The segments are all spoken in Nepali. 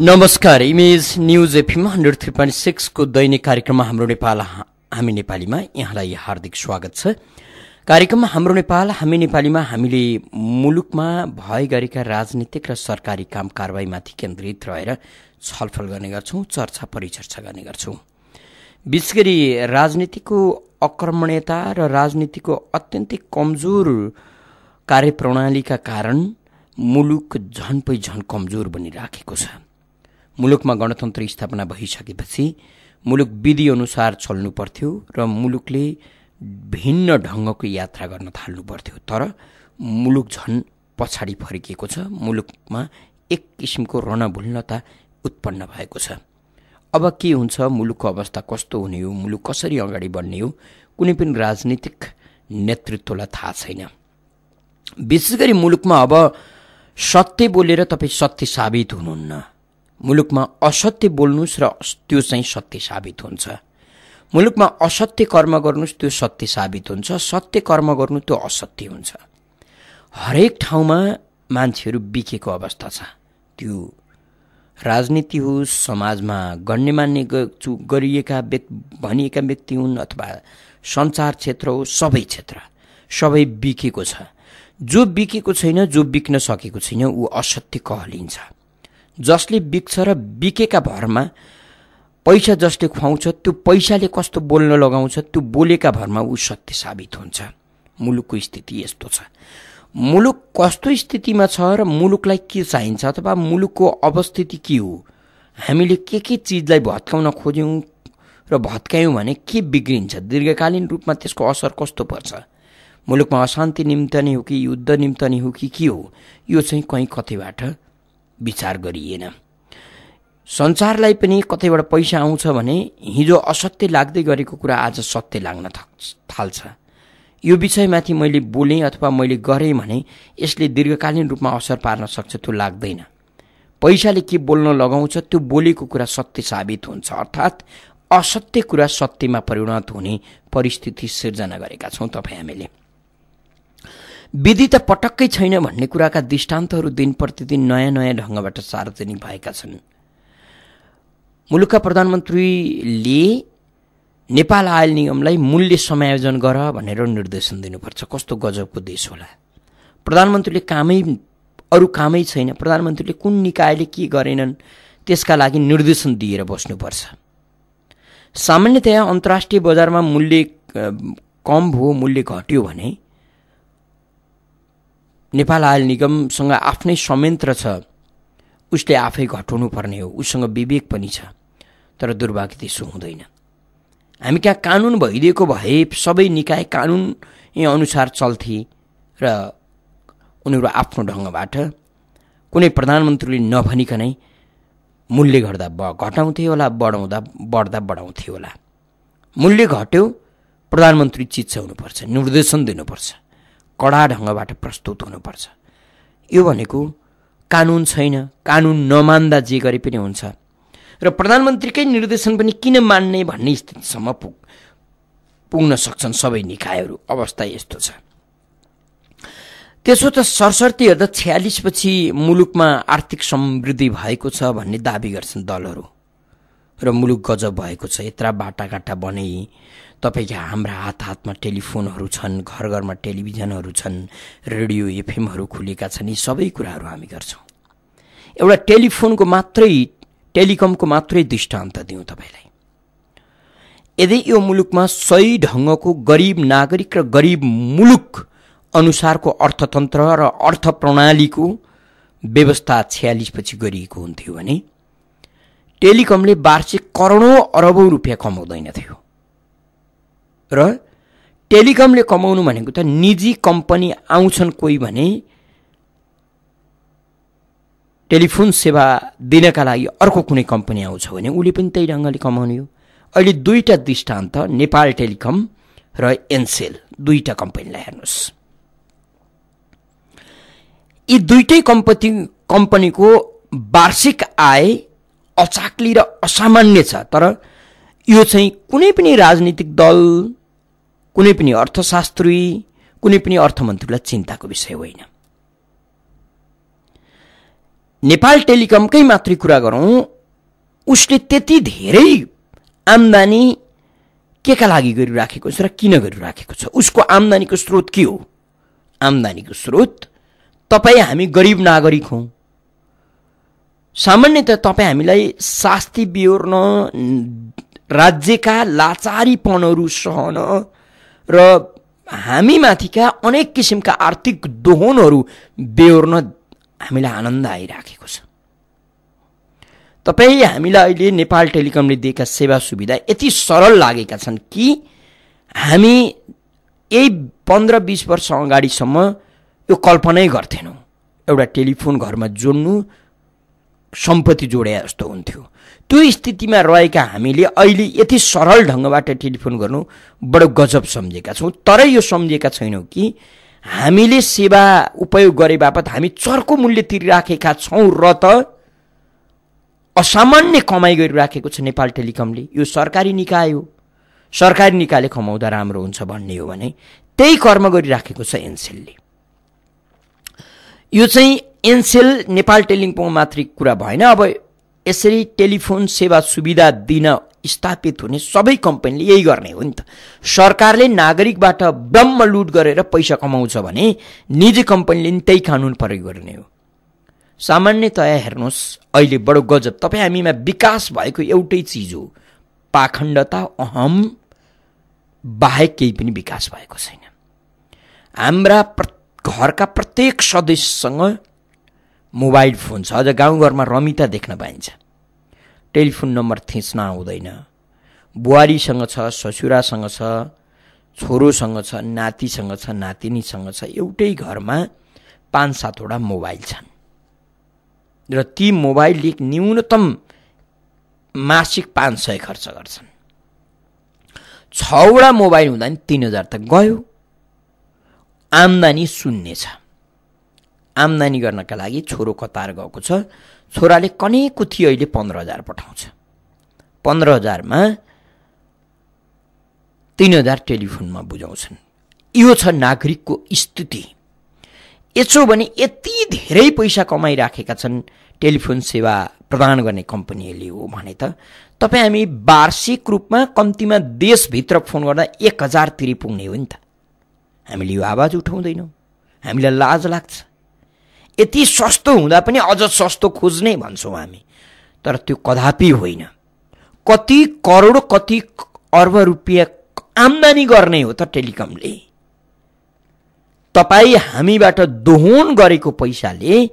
नमस्कार Image News FM hundred three point सिक्सको दैनिक कार्यक्रममा हाम्रो नेपाल हामी नेपालीमा यहाँलाई हार्दिक स्वागत छ कार्यक्रममा हाम्रो नेपाल हामी नेपालीमा हामीले मुलुकमा भए गरेका राजनीतिक र सरकारी काम कारवाहीमाथि केन्द्रित रहेर छलफल गर्ने गर्छौँ चर्चा परिचर्चा गर्ने गर्छौँ विशेष गरी राजनीतिको अक्रमणीयता र राजनीतिको अत्यन्तै कमजोर कार्यप्रणालीका कारण मुलुक झन् पै झन् कमजोर बनिराखेको छ मुलुकमा गणतन्त्र स्थापना भइसकेपछि मुलुक विधिअनुसार चल्नु पर्थ्यो र मुलुकले भिन्न ढङ्गको यात्रा गर्न थाल्नु पर्थ्यो तर मुलुक झन् पछाडि फर्किएको छ मुलुकमा एक किसिमको रणभुल्नता उत्पन्न भएको छ अब के हुन्छ मुलुकको अवस्था कस्तो हुने हो मुलुक कसरी अगाडि बढ्ने हो कुनै पनि राजनीतिक नेतृत्वलाई थाहा छैन विशेष गरी मुलुकमा अब सत्य बोलेर तपाईँ सत्य साबित हुनुहुन्न मुलुकमा असत्य बोल्नुहोस् र त्यो चाहिँ सत्य साबित हुन्छ मुलुकमा असत्य कर्म गर्नुहोस् त्यो सत्य साबित हुन्छ सत्य कर्म गर्नु त्यो असत्य हुन्छ हरेक ठाउँमा मान्छेहरू बिकेको अवस्था छ त्यो राजनीति होस् समाजमा गण्यमान्य गरिएका व्यक्ति भनिएका व्यक्ति हुन् अथवा सञ्चार क्षेत्र हो सबै क्षेत्र सबै बिकेको छ जो बिकेको छैन जो बिक्न सकेको छैन ऊ असत्य कहलिन्छ जसले बिक्छ र बिकेका भरमा पैसा जसले खुवाउँछ त्यो पैसाले कस्तो बोल्न लगाउँछ त्यो बोलेका भरमा ऊ सत्य साबित हुन्छ मुलुकको स्थिति यस्तो छ मुलुक कस्तो स्थितिमा छ र मुलुकलाई के चाहिन्छ अथवा मुलुकको अवस्थिति के हो हामीले के के चिजलाई भत्काउन खोज्यौँ र भत्कायौँ भने के बिग्रिन्छ दीर्घकालीन रूपमा त्यसको असर कस्तो पर्छ मुलुकमा अशान्ति निम्त नै हो कि युद्ध निम्त नै हो कि के हो यो चाहिँ कहीँ कतैबाट विचार गरिएन संसारलाई पनि कतैबाट पैसा आउँछ भने हिजो असत्य लाग्दै गरेको कुरा आज सत्य लाग्न थाल्छ यो विषयमाथि मैले बोलेँ अथवा मैले गरेँ भने यसले दीर्घकालीन रूपमा असर पार्न सक्छ त्यो लाग्दैन पैसाले के बोल्न लगाउँछ त्यो बोलेको कुरा सत्य साबित हुन्छ अर्थात् असत्य कुरा सत्यमा परिणत हुने परिस्थिति सिर्जना गरेका छौँ तपाईँ हामीले विधि त पटक्कै छैन भन्ने कुराका दृष्टान्तहरू दिन प्रतिदिन नयाँ नयाँ ढङ्गबाट सार्वजनिक भएका छन् मुलुकका प्रधानमन्त्रीले नेपाल आयल निगमलाई मूल्य समायोजन गर भनेर निर्देशन दिनुपर्छ कस्तो गजबको देश होला प्रधानमन्त्रीले कामै अरू कामै छैन प्रधानमन्त्रीले कुन निकायले के गरेनन् त्यसका लागि निर्देशन दिएर बस्नुपर्छ सामान्यतया अन्तर्राष्ट्रिय बजारमा मूल्य कम भयो मूल्य घट्यो भने नेपाल आयल निगमसँग आफ्नै संयन्त्र छ उसले आफै घटाउनु पर्ने हो उसँग विवेक पनि छ तर दुर्भाग्य त्यसो हुँदैन हामी कहाँ कानुन भइदिएको भए सबै निकाय कानुन अनुसार चल्थे र उनीहरू आफ्नो ढङ्गबाट कुनै प्रधानमन्त्रीले नभनिकनै मूल्य घट्दा ब घटाउँथे होला बढाउँदा बढ्दा बढाउँथे होला मूल्य घट्यो प्रधानमन्त्री हुनुपर्छ निर्देशन दिनुपर्छ कडा ढङ्गबाट प्रस्तुत हुनुपर्छ यो भनेको कानुन छैन कानुन नमान्दा जे गरे पनि हुन्छ र प्रधानमन्त्रीकै निर्देशन पनि किन मान्ने भन्ने स्थितिसम्म पुग पुग्न सक्छन् सबै निकायहरू अवस्था यस्तो छ त्यसो त सरस्वती हेर्दा छ्यालिसपछि मुलुकमा आर्थिक समृद्धि भएको छ भन्ने दावी गर्छन् दलहरू र मुलुक गजब भएको छ यत्र बाटाघाटा बने तपाईँका हाम्रा हात हातमा टेलिफोनहरू छन् घर घरमा टेलिभिजनहरू छन् रेडियो एफएमहरू खुलेका छन् यी सबै कुराहरू हामी गर्छौँ एउटा टेलिफोनको मात्रै टेलिकमको मात्रै दृष्टान्त दिउँ तपाईँलाई यदि यो मुलुकमा सही ढङ्गको गरिब नागरिक र गरिब मुलुक अनुसारको अर्थतन्त्र र अर्थ प्रणालीको व्यवस्था छ्यालिसपछि गरिएको हुन्थ्यो भने टेलिकमले वार्षिक करोडौँ अरबौँ रुपियाँ कमाउँदैन थियो र टेलिकमले कमाउनु भनेको त निजी कम्पनी आउँछन् कोही भने टेलिफोन सेवा दिनका लागि अर्को कुनै कम्पनी आउँछ भने उसले पनि त्यही ढङ्गले कमाउने हो अहिले दुईवटा दृष्टान्त नेपाल टेलिकम र एनसेल दुईवटा कम्पनीलाई हेर्नुहोस् यी दुईटै कम्पनी कम्पनीको वार्षिक आय अचाक्ली र असामान्य छ तर यो चाहिँ कुनै पनि राजनीतिक दल कुनै पनि अर्थशास्त्री कुनै पनि अर्थमन्त्रीलाई चिन्ताको विषय होइन नेपाल टेलिकमकै मात्रै कुरा गरौँ उसले त्यति धेरै आम्दानी के का लागि गरिराखेको छ र किन गरिराखेको छ उसको आम्दानीको स्रोत के हो आम्दानीको स्रोत तपाईँ हामी गरिब नागरिक हौँ सामान्यतया तपाईँ हामीलाई शास्ति बिहोर्न राज्यका लाचारीपनहरू सहन र हामीमाथिका अनेक किसिमका आर्थिक दोहनहरू बेहोर्न हामीलाई आनन्द आइराखेको छ तपाईँ हामीलाई अहिले नेपाल टेलिकमले दिएका सेवा सुविधा यति सरल लागेका छन् कि हामी यही पन्ध्र बिस वर्ष अगाडिसम्म यो कल्पनै गर्थेनौँ एउटा टेलिफोन घरमा जोड्नु सम्पत्ति जोडे जस्तो हुन्थ्यो त्यो स्थितिमा रहेका हामीले अहिले यति सरल ढङ्गबाट टेलिफोन गर्नु बडो गजब सम्झेका छौँ तर यो सम्झेका छैनौँ कि हामीले सेवा उपयोग गरे बापत हामी चर्को मूल्य तिरिराखेका छौँ र त असामान्य कमाइ गरिराखेको छ नेपाल टेलिकमले यो सरकारी निकाय हो सरकारी निकायले कमाउँदा राम्रो हुन्छ भन्ने हो भने त्यही कर्म गरिराखेको छ एनसेलले यो चाहिँ एनसेल नेपाल टेलिकमको मात्रै कुरा भएन अब यसरी टेलिफोन सेवा सुविधा दिन स्थापित हुने सबै कम्पनीले यही गर्ने हो नि त सरकारले नागरिकबाट ब्रह्म लुट गरेर पैसा कमाउँछ भने निजी कम्पनीले नि त्यही कानुन प्रयोग गर्ने हो सामान्यतया हेर्नुहोस् अहिले बडो गजब तपाईँ हामीमा विकास भएको एउटै चिज हो पाखण्डता अहम बाहेक केही पनि विकास भएको छैन हाम्रा प्र घरका प्रत्येक सदस्यसँग मोबाइल फोन छ अझ गाउँघरमा रमिता देख्न पाइन्छ टेलिफोन नम्बर थिच्न आउँदैन बुहारीसँग छ ससुरासँग छ छोरोसँग छ नातिसँग छ नातिनीसँग छ एउटै घरमा पाँच सातवटा मोबाइल छन् र ती मोबाइलले न्यूनतम मासिक पाँच सय खर्च गर्छन् छवटा मोबाइल हुँदा नि तिन हजार त गयो आम्दानी शून्य छ आम्दानी गर्नका लागि छोरो कतार गएको छ छोराले कनेको थियो अहिले पन्ध्र हजार पठाउँछ पन्ध्र हजारमा तिन हजार टेलिफोनमा बुझाउँछन् यो छ नागरिकको स्थिति यसो भने यति धेरै पैसा कमाइराखेका छन् टेलिफोन सेवा प्रदान गर्ने कम्पनीहरूले हो भने त तपाईँ हामी वार्षिक रूपमा कम्तीमा देशभित्र फोन गर्दा एक हजारतिर पुग्ने हो नि त हामीले यो आवाज उठाउँदैनौँ हामीलाई लाज लाग्छ यति सस्तो हुँदा पनि अझ सस्तो खोज्ने भन्छौँ हामी तर त्यो कदापि होइन कति करोड कति अर्ब रुपियाँ आम्दानी गर्ने हो त टेलिकमले तपाईँ हामीबाट दोहोन गरेको पैसाले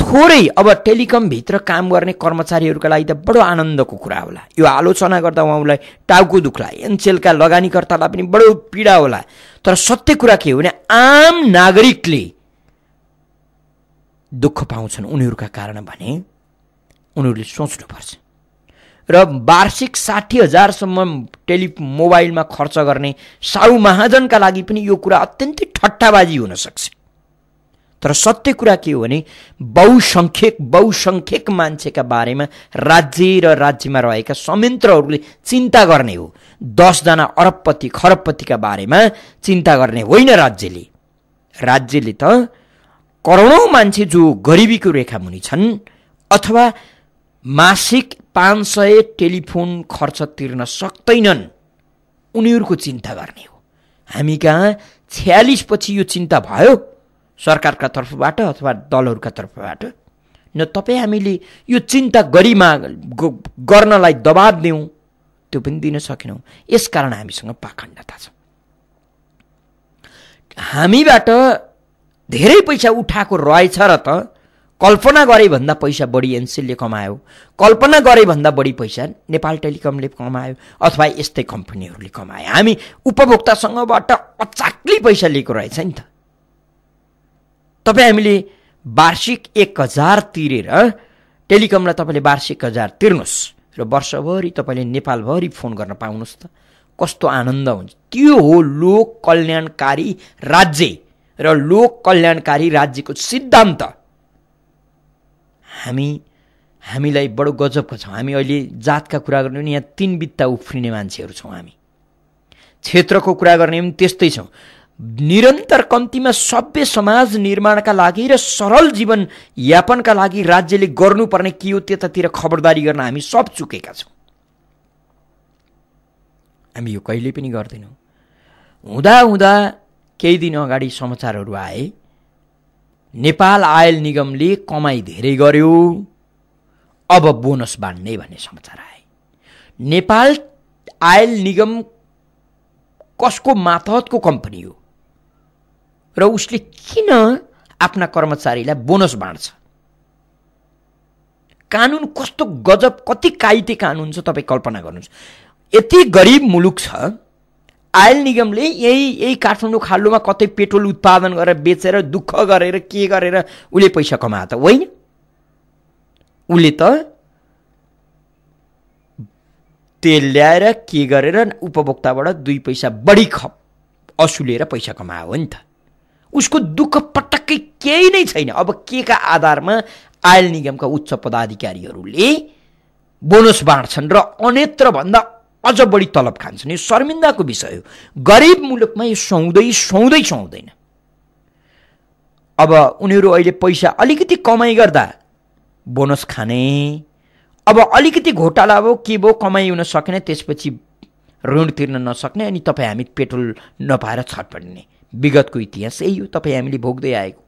थोरै अब टेलिकमभित्र काम गर्ने कर्मचारीहरूका लागि त बडो आनन्दको कुरा होला यो आलोचना गर्दा उहाँलाई टाउको दुख्ला एनसेलका लगानीकर्तालाई पनि बडो पीडा होला तर सत्य कुरा के हो भने आम नागरिकले दुःख पाउँछन् उनीहरूका कारण भने उनीहरूले सोच्नुपर्छ र वार्षिक साठी हजारसम्म टेलि मोबाइलमा खर्च गर्ने साहु महाजनका लागि पनि यो कुरा अत्यन्तै ठट्टाबाजी हुनसक्छ तर सत्य कुरा के हो भने बहुसङ्ख्यक बहुसङ्ख्यक मान्छेका बारेमा राज्य र राज्यमा रहेका संयन्त्रहरूले चिन्ता गर्ने हो दसजना अरबपति खरबपतिका बारेमा चिन्ता गर्ने होइन राज्यले राज्यले त करोडौँ मान्छे जो गरिबीको रेखा मुनि छन् अथवा मासिक पाँच सय टेलिफोन खर्च तिर्न सक्दैनन् उनीहरूको चिन्ता गर्ने हो हामी कहाँ छ्यालिस पछि यो चिन्ता भयो सरकारका तर्फबाट अथवा दलहरूका तर्फबाट न तपाईँ हामीले यो चिन्ता गरिमा गर्नलाई दबाब दिउँ त्यो पनि दिन सकेनौँ यसकारण हामीसँग पाखण्डता छ हामीबाट धेरै पैसा उठाएको रहेछ र त कल्पना गरे भन्दा पैसा बढी एनसेलले कमायो कल्पना गरे भन्दा बढी पैसा नेपाल टेलिकमले कमायो अथवा यस्तै कम्पनीहरूले कमायो हामी उपभोक्तासँगबाट अचाक्ली पैसा लिएको रहेछ नि त तपाईँ हामीले वार्षिक एक हजार तिरेर टेलिकमलाई तपाईँले वार्षिक हजार तिर्नुहोस् र वर्षभरि तपाईँले नेपालभरि फोन गर्न पाउनुहोस् त कस्तो आनन्द हुन्छ त्यो हो लोक कल्याणकारी राज्य र लोक कल्याणकारी राज्यको सिद्धान्त हामी हामीलाई बडो गजबको छौँ हामी अहिले जातका कुरा गर्ने भने यहाँ तिन बित्ता उफ्रिने मान्छेहरू छौँ हामी क्षेत्रको कुरा गर्ने पनि त्यस्तै छौँ निरन्तर कम्तीमा सभ्य समाज निर्माणका लागि र सरल जीवन यापनका लागि राज्यले गर्नुपर्ने के हो त्यतातिर खबरदारी गर्न हामी सब चुकेका छौँ हामी यो कहिले पनि गर्दैनौँ हुँदा हुँदा केही दिन अगाडि समाचारहरू आए नेपाल आयल निगमले कमाई धेरै गर्यो अब बोनस बाँड्ने भन्ने समाचार आए नेपाल आयल निगम कसको मातहतको कम्पनी हो र उसले किन आफ्ना कर्मचारीलाई बोनस बाँड्छ कानुन कस्तो गजब कति काइते कानुन छ तपाईँ कल्पना गर्नुहोस् यति गरिब मुलुक छ आयल निगमले यही यही काठमाडौँ खाल्डोमा कतै पेट्रोल उत्पादन गरेर बेचेर दुःख गरेर के गरेर उसले पैसा कमाए त होइन उसले त तेल ल्याएर के गरेर उपभोक्ताबाट दुई पैसा बढी खप असुलेर पैसा कमायो हो नि त उसको दुःख पटक्कै केही नै छैन अब के का आधारमा आयल निगमका उच्च पदाधिकारीहरूले बोनस बाँड्छन् र अन्यत्रभन्दा अझ बढी तलब खान्छन् यो शर्मिन्दाको विषय हो गरिब मुलुकमा यो सुहाउँदै सुहाउँदै सुहाउँदैन अब उनीहरू अहिले पैसा अलिकति कमाइ गर्दा बोनस खाने अब अलिकति घोटाला भयो के भयो कमाइ हुन सकेन त्यसपछि ऋण तिर्न नसक्ने अनि तपाईँ हामी पेट्रोल नपाएर छटपट्ने विगतको इतिहास यही हो तपाईँ हामीले भोग्दै आएको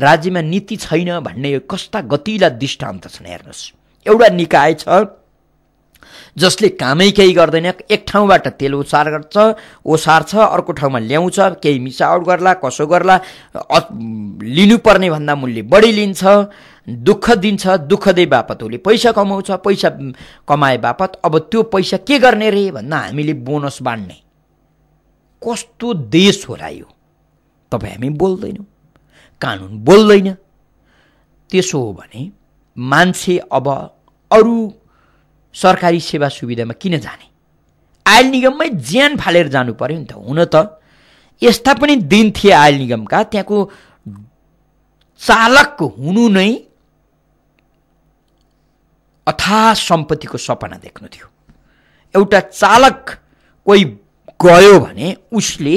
राज्यमा नीति छैन भन्ने कस्ता गतिला दृष्टान्त छन् हेर्नुहोस् एउटा निकाय छ जसले कामै केही गर्दैन एक ठाउँबाट तेल ओसार गर्छ ओसार्छ अर्को ठाउँमा ल्याउँछ केही मिसावट गर्ला कसो गर्ला लिनुपर्ने भन्दा मूल्य बढी लिन्छ दुःख दिन्छ दुःख दिए बापत उसले पैसा कमाउँछ पैसा कमाए बापत अब त्यो पैसा के गर्ने रे भन्दा हामीले बोनस बाँड्ने कस्तो देश हो यो तपाईँ हामी बोल्दैनौँ कानुन बोल्दैन त्यसो हो भने मान्छे अब अरू सरकारी सेवा सुविधामा किन जाने आयल निगममै ज्यान फालेर जानु पऱ्यो नि त हुन त यस्ता पनि दिन थिए आयल निगमका त्यहाँको चालक हुनु नै अथा सम्पत्तिको सपना देख्नु थियो एउटा चालक कोही गयो भने उसले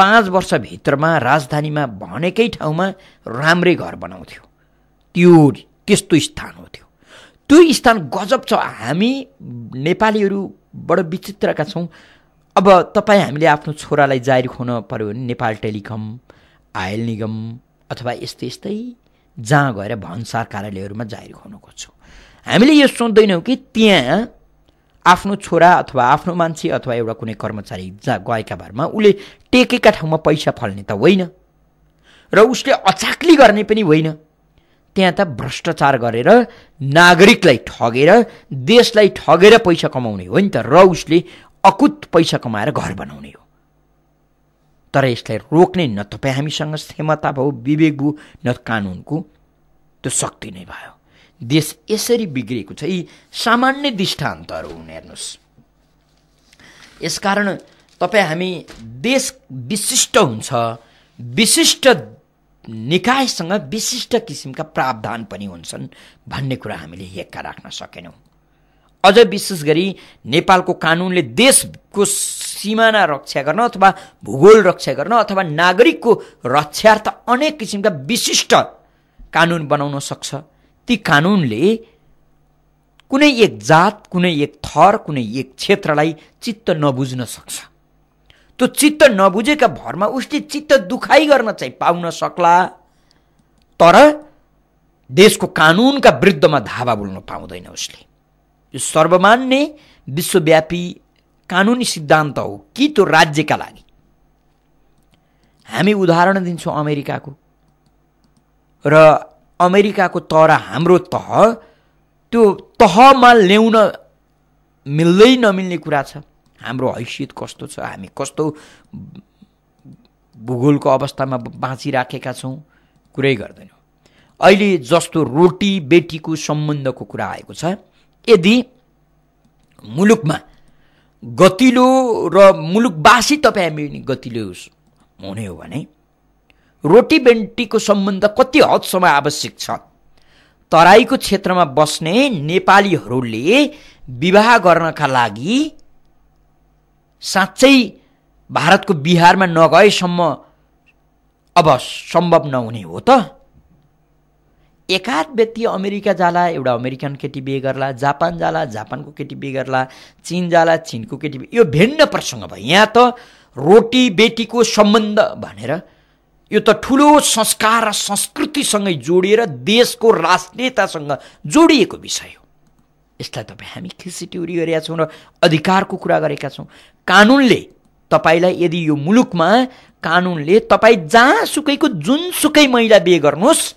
पाँच वर्षभित्रमा राजधानीमा भनेकै ठाउँमा राम्रै घर बनाउँथ्यो त्यो त्यस्तो स्थान हो त्यो त्यो स्थान गजब छ हामी नेपालीहरूबाट विचित्रका छौँ अब तपाईँ हामीले आफ्नो छोरालाई जारी खुवाउन पऱ्यो भने नेपाल टेलिकम आयल निगम अथवा यस्तै यस्तै जहाँ गएर भन्सार कार्यालयहरूमा जारी खुवाउन खोज्छौँ हामीले यो सोच्दैनौँ कि त्यहाँ आफ्नो छोरा अथवा आफ्नो मान्छे अथवा एउटा कुनै कर्मचारी जहाँ गएका भरमा उसले टेकेका ठाउँमा पैसा फल्ने त होइन र उसले अचाक्ली गर्ने पनि होइन त्यहाँ त भ्रष्टाचार गरेर नागरिकलाई ठगेर देशलाई ठगेर पैसा कमाउने हो नि त र उसले अकुत पैसा कमाएर घर बनाउने हो तर यसलाई रोक्ने न तपाईँ हामीसँग क्षमता भयो विवेक भयो न कानुनको त्यो शक्ति नै भयो देश यसरी बिग्रिएको छ यी सामान्य दृष्टान्तहरू हुन् हेर्नुहोस् यसकारण तपाईँ हामी देश विशिष्ट हुन्छ विशिष्ट निकायसँग विशिष्ट किसिमका प्रावधान पनि हुन्छन् भन्ने कुरा हामीले हेक्का राख्न सकेनौँ अझ विशेष गरी नेपालको कानुनले देशको सिमाना रक्षा गर्न अथवा भूगोल रक्षा गर्न अथवा नागरिकको रक्षार्थ अनेक किसिमका विशिष्ट कानुन बनाउन सक्छ ती कानुनले कुनै एक जात कुनै एक थर कुनै एक क्षेत्रलाई चित्त नबुझ्न सक्छ त्यो चित्त नबुझेका भरमा उसले चित्त दुखाइ गर्न चाहिँ पाउन सक्ला तर देशको कानुनका विरुद्धमा धावा बोल्न पाउँदैन उसले यो सर्वमान्य विश्वव्यापी कानुनी सिद्धान्त हो कि त्यो राज्यका लागि हामी उदाहरण दिन्छौँ अमेरिकाको र अमेरिकाको तर हाम्रो तह त्यो तहमा ल्याउन मिल्दै नमिल्ने कुरा छ हाम्रो हैसियत कस्तो छ हामी कस्तो भूगोलको अवस्थामा बाँचिराखेका छौँ कुरै गर्दैनौँ अहिले जस्तो रोटी बेटीको सम्बन्धको कुरा आएको छ यदि मुलुकमा गतिलो र मुलुकवासी तपाईँ हामी गतिलो हुने हो भने रोटी बेटीको सम्बन्ध कति हदसम्म आवश्यक छ तराईको क्षेत्रमा बस्ने नेपालीहरूले विवाह गर्नका लागि साँच्चै भारतको बिहारमा नगएसम्म अब सम्भव नहुने हो त एकाध व्यक्ति अमेरिका जाला एउटा अमेरिकन केटी बिहे गर्ला जापान जाला जापानको केटी बिहे गर्ला चिन जाला चिनको केटी यो भिन्न प्रसङ्ग भयो यहाँ त रोटी बेटीको सम्बन्ध भनेर यो त ठुलो संस्कार र संस्कृतिसँगै जोडिएर देशको राजनेतासँग जोडिएको विषय हो यसलाई तपाईँ हामी खिसिटिउरी गरेका छौँ र अधिकारको कुरा गरेका छौँ कानुनले तपाईँलाई यदि यो मुलुकमा कानुनले तपाईँ जहाँसुकैको जुनसुकै महिला बिहे गर्नुहोस्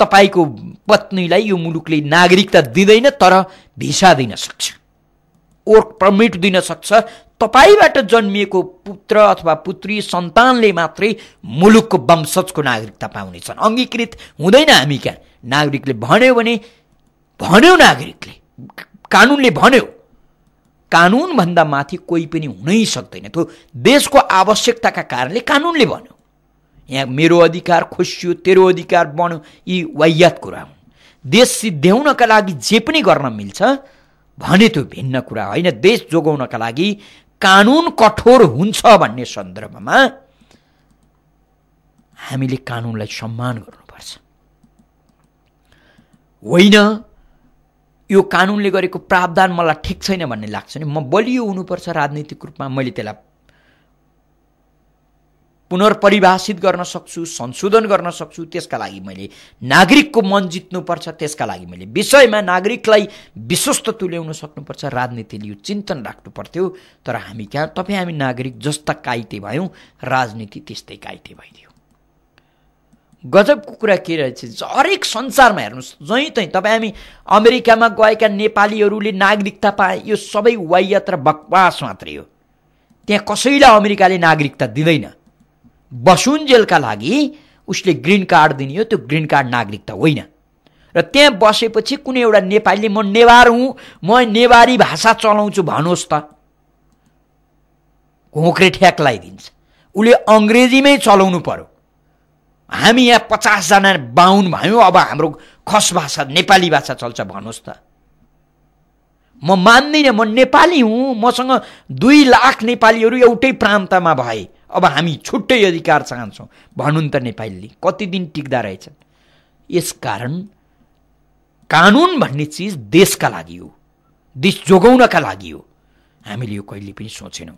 तपाईँको पत्नीलाई यो मुलुकले नागरिकता दिँदैन तर भिसा दिन सक्छ वर्क पर्मिट दिन सक्छ तपाईँबाट जन्मिएको पुत्र अथवा पुत्री सन्तानले मात्रै मुलुकको वंशजको नागरिकता पाउनेछन् अङ्गीकृत हुँदैन हामी कहाँ नागरिकले भन्यो भने भन्यो नागरिकले कानुनले भन्यो कानुनभन्दा माथि कोही पनि हुनै सक्दैन त्यो देशको आवश्यकताका कारणले कानुनले भन्यो यहाँ मेरो अधिकार खोसियो तेरो अधिकार बन्यो यी वाइयात कुरा हुन् देश सिद्ध्याउनका लागि जे पनि गर्न मिल्छ भने त्यो भिन्न कुरा होइन देश जोगाउनका लागि कानुन कठोर हुन्छ भन्ने सन्दर्भमा हामीले कानुनलाई सम्मान गर्नुपर्छ होइन यो कानुनले गरेको प्रावधान मलाई ठिक छैन भन्ने लाग्छ नि म बलियो हुनुपर्छ राजनीतिक रूपमा मैले त्यसलाई पुनर्परिभाषित गर्न सक्छु संशोधन गर्न सक्छु त्यसका लागि मैले नागरिकको मन जित्नुपर्छ त्यसका लागि मैले विषयमा नागरिकलाई विश्वस्त तुल्याउन सक्नुपर्छ राजनीतिले यो चिन्तन राख्नु पर्थ्यो तर हामी कहाँ तपाईँ हामी नागरिक जस्ता काइते भयौँ राजनीति त्यस्तै काइते भइदियो गजबको कुरा के रहेछ हरेक संसारमा हेर्नुहोस् जहीँ तहीँ तपाईँ हामी अमेरिकामा गएका नेपालीहरूले नागरिकता पाए यो सबै वाह्यत र बकवास मात्रै हो त्यहाँ कसैलाई अमेरिकाले नागरिकता दिँदैन बसुन्जेलका लागि उसले ग्रिन कार्ड दिने हो त्यो ग्रिन कार्ड नागरिकता होइन र त्यहाँ बसेपछि कुनै एउटा नेपालीले म नेवार हुँ म नेवारी भाषा चलाउँछु भन्नुहोस् त घोक्रे ठ्याक लगाइदिन्छ उसले अङ्ग्रेजीमै चलाउनु पर्यो हामी यहाँ पचासजना बाहुन भयौँ अब हाम्रो खस भाषा नेपाली भाषा चल्छ भन्नुहोस् त म मान्दिनँ म नेपाली हुँ मसँग दुई लाख नेपालीहरू एउटै प्रान्तमा भए अब हामी छुट्टै अधिकार चाहन्छौँ भनुन् त नेपालीले कति दिन टिक्दा रहेछन् यस कारण कानुन भन्ने चिज देशका लागि हो देश जोगाउनका लागि हो हामीले यो कहिले पनि सोचेनौँ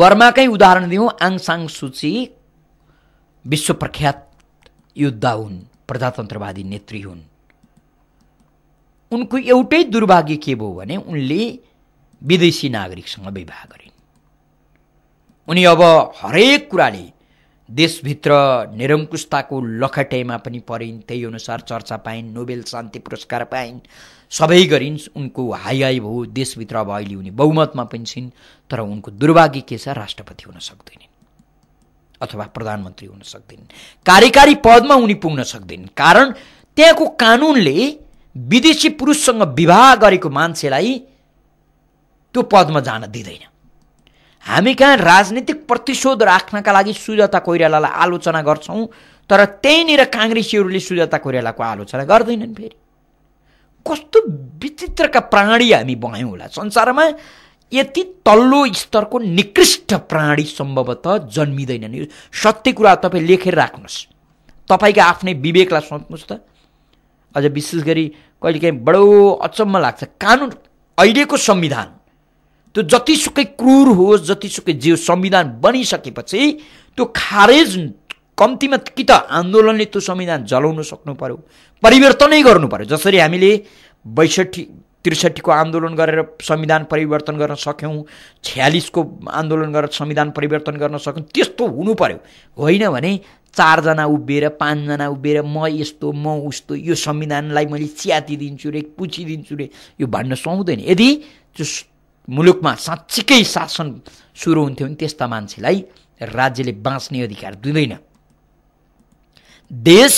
बर्माकै उदाहरण दिउँ आङसाङ सूची विश्व प्रख्यात योद्धा हुन् प्रजातन्त्रवादी नेत्री हुन् उनको एउटै दुर्भाग्य के भयो भने उनले विदेशी नागरिकसँग विवाह गरिन् उनी अब हरेक कुराले देशभित्र निरङ्कुशताको लखटेमा पनि परिन् त्यही अनुसार चर्चा पाइन् नोबेल शान्ति पुरस्कार पाइन् सबै गरिन् उनको हाई हाई भयो देशभित्र अब अहिले उनी बहुमतमा पनि छिन् तर उनको दुर्भाग्य के छ राष्ट्रपति हुन सक्दैनन् अथवा प्रधानमन्त्री हुन सक्दैनन् कार्यकारी पदमा उनी पुग्न सक्दैनन् कारण त्यहाँको कानुनले विदेशी पुरुषसँग विवाह गरेको मान्छेलाई त्यो पदमा जान दिँदैन हामी कहाँ राजनीतिक प्रतिशोध राख्नका लागि सुजाता कोइरालालाई आलोचना गर्छौँ तर त्यहीँनिर काङ्ग्रेसीहरूले सुजाता कोइरालाको आलोचना गर्दैनन् फेरि कस्तो विचित्रका प्राणी हामी भयौँ होला संसारमा यति तल्लो स्तरको निकृष्ट प्राणी सम्भवतः जन्मिँदैनन् यो सत्य कुरा तपाईँ लेखेर राख्नुहोस् तपाईँका आफ्नै विवेकलाई सोच्नुहोस् त अझ विशेष गरी कहिलेकाहीँ बडो अचम्म लाग्छ कानुन अहिलेको संविधान त्यो जतिसुकै क्रूर होस् जतिसुकै जे संविधान बनिसकेपछि त्यो खारेज कम्तीमा कि त आन्दोलनले त्यो संविधान जलाउन सक्नु पऱ्यो परिवर्तनै गर्नु पऱ्यो जसरी हामीले बैसठी त्रिसठीको आन्दोलन गरेर संविधान परिवर्तन गर्न सक्यौँ छ्यालिसको आन्दोलन गरेर संविधान परिवर्तन गर्न सक्यौँ त्यस्तो हुनु पर्यो होइन भने चारजना उभिएर पाँचजना उभिएर म यस्तो म उस्तो यो संविधानलाई मैले च्यातिदिन्छु रे पुचिदिन्छु रे यो भन्न सुहाउँदैन यदि त्यो मुलुकमा साँच्चीकै शासन सुरु हुन्थ्यो भने त्यस्ता मान्छेलाई राज्यले बाँच्ने अधिकार दिँदैन देश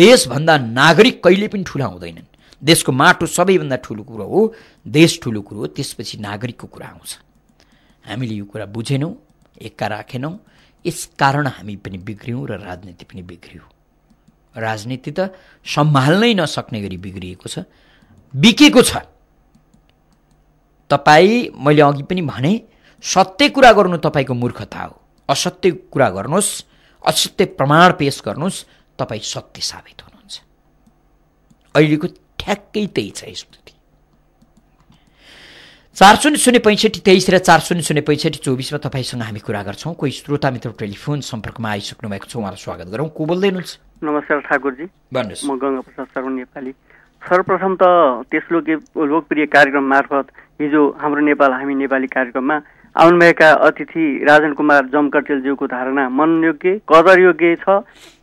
देशभन्दा नागरिक कहिले पनि ठुला हुँदैनन् देशको माटो सबैभन्दा ठुलो कुरो हो देश ठुलो कुरो हो त्यसपछि नागरिकको कुरा आउँछ हामीले यो कुरा बुझेनौँ एक्का राखेनौँ कारण हामी पनि बिग्रियौँ र राजनीति पनि बिग्रियौँ राजनीति त सम्हाल्नै नसक्ने गरी बिग्रिएको छ बिकेको छ तपाईँ मैले अघि पनि भने सत्य कुरा गर्नु तपाईँको मूर्खता हो असत्य कुरा गर्नुहोस् असत्य प्रमाण पेस गर्नुहोस् तपाईँ सत्य साबित हुनुहुन्छ अहिलेको ठ्याक्कै त्यही छ स्थिति चार शून्य शून्य पैँसठी तेइस र चार शून्य शून्य पैँसठी चौबिसमा तपाईँसँग हामी कुरा गर्छौँ कोही श्रोता मित्र टेलिफोन सम्पर्कमा आइसक्नु भएको छ उहाँलाई स्वागत गरौँ को बोल्दै हुनुहुन्छ नमस्कार ठाकुरजी भन्नुहोस् म गङ्गा प्रसाद शर्मा नेपाली सर्वप्रथम त त्यस लोकप्रिय कार्यक्रम मार्फत हिजो हाम्रो नेपाल हामी नेपाली कार्यक्रममा आउनुभएका अतिथि राजन कुमार जमकटेलज्यूको धारणा मनयोग्य कदरयोग्य छ